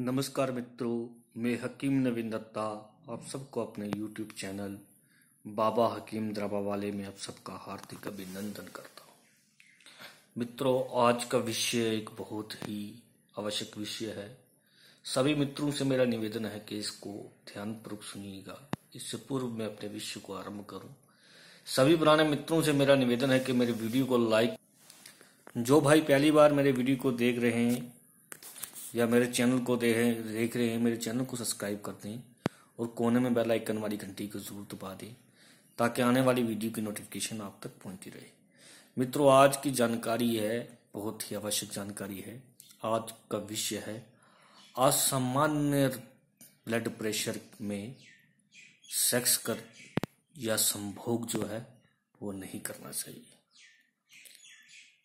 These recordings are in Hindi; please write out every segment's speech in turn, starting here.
नमस्कार मित्रों मैं हकीम नवीन दत्ता आप सबको अपने यूट्यूब चैनल बाबा हकीम द्राबा वाले में आप सबका हार्दिक अभिनंदन करता हूँ मित्रों आज का विषय एक बहुत ही आवश्यक विषय है सभी मित्रों से मेरा निवेदन है कि इसको ध्यानपूर्वक सुनिएगा इससे पूर्व मैं अपने विषय को आरंभ करूँ सभी पुराने मित्रों से मेरा निवेदन है कि मेरे वीडियो को लाइक जो भाई पहली बार मेरे वीडियो को देख रहे हैं या मेरे चैनल को देख रहे हैं मेरे चैनल को सब्सक्राइब कर दें और कोने में बेल आइकन वाली घंटी को जरूर दबा दें ताकि आने वाली वीडियो की नोटिफिकेशन आप तक पहुंचती रहे मित्रों आज की जानकारी है बहुत ही आवश्यक जानकारी है आज का विषय है असामान्य ब्लड प्रेशर में सेक्स कर या संभोग जो है वो नहीं करना चाहिए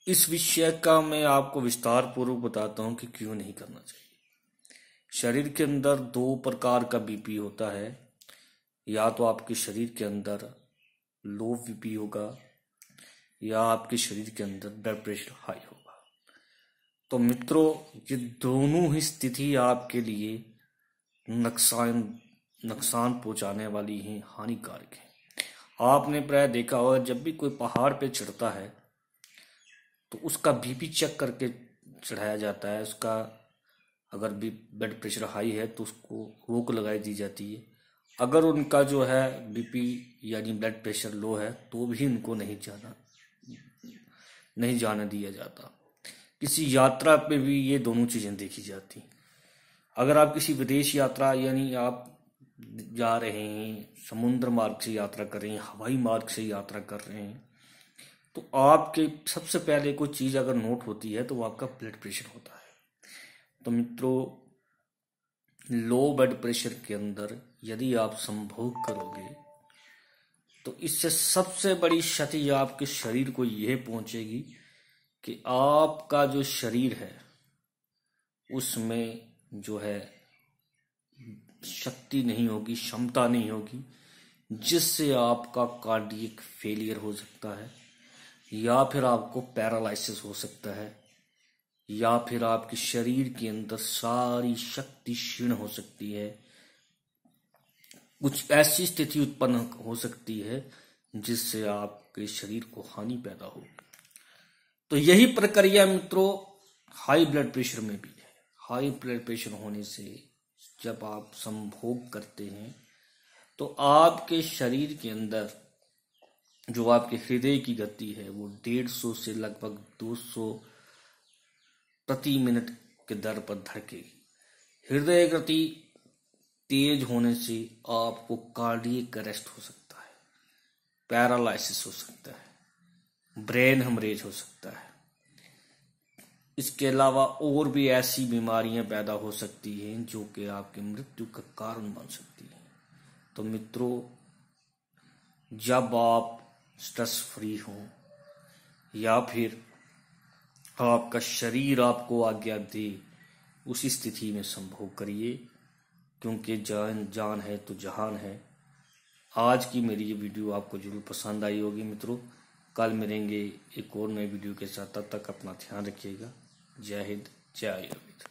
इस विषय का मैं आपको विस्तार पूर्वक बताता हूं कि क्यों नहीं करना चाहिए शरीर के अंदर दो प्रकार का बीपी होता है या तो आपके शरीर के अंदर लो बीपी होगा या आपके शरीर के अंदर ब्लड प्रेशर हाई होगा तो मित्रों ये दोनों ही स्थिति आपके लिए नुकसान नुकसान पहुंचाने वाली है हानिकारक है आपने प्राय देखा होगा जब भी कोई पहाड़ पे चढ़ता है तो उसका बीपी चेक करके चढ़ाया जाता है उसका अगर भी ब्लड प्रेशर हाई है तो उसको रोक लगाई दी जाती है अगर उनका जो है बीपी यानी ब्लड प्रेशर लो है तो भी उनको नहीं जाना नहीं जाने दिया जाता किसी यात्रा पे भी ये दोनों चीज़ें देखी जाती अगर आप किसी विदेश यात्रा यानी आप जा रहे हैं समुद्र मार्ग से यात्रा कर रहे हैं हवाई मार्ग से यात्रा कर रहे हैं तो आपके सबसे पहले कोई चीज़ अगर नोट होती है तो वो आपका ब्लड प्रेशर होता है तो मित्रों लो ब्लड प्रेशर के अंदर यदि आप संभोग करोगे तो इससे सबसे बड़ी क्षति आपके शरीर को यह पहुंचेगी कि आपका जो शरीर है उसमें जो है शक्ति नहीं होगी क्षमता नहीं होगी जिससे आपका कार्डियक फेलियर हो सकता है या फिर आपको पैरालिसिस हो सकता है या फिर आपके शरीर के अंदर सारी शक्ति क्षीण हो सकती है कुछ ऐसी स्थिति उत्पन्न हो सकती है जिससे आपके शरीर को हानि पैदा हो तो यही प्रक्रिया मित्रों हाई ब्लड प्रेशर में भी है हाई ब्लड प्रेशर होने से जब आप संभोग करते हैं तो आपके शरीर के अंदर जो आपके हृदय की गति है वो डेढ़ सौ से लगभग दो सौ प्रति मिनट के दर पर धड़केगी हृदय गति तेज होने से आपको कार्डियक अरेस्ट हो सकता है पैरालिसिस हो सकता है ब्रेन हमरेज हो सकता है इसके अलावा और भी ऐसी बीमारियां पैदा हो सकती हैं जो कि आपकी मृत्यु का कारण बन सकती है तो मित्रों जब आप स्ट्रेस फ्री हो या फिर आपका शरीर आपको आज्ञा दे उसी स्थिति में संभोग करिए क्योंकि जान जान है तो जहान है आज की मेरी ये वीडियो आपको जरूर पसंद आई होगी मित्रों कल मिलेंगे एक और नए वीडियो के साथ तब तक अपना ध्यान रखिएगा जय हिंद जय आयुर्वेद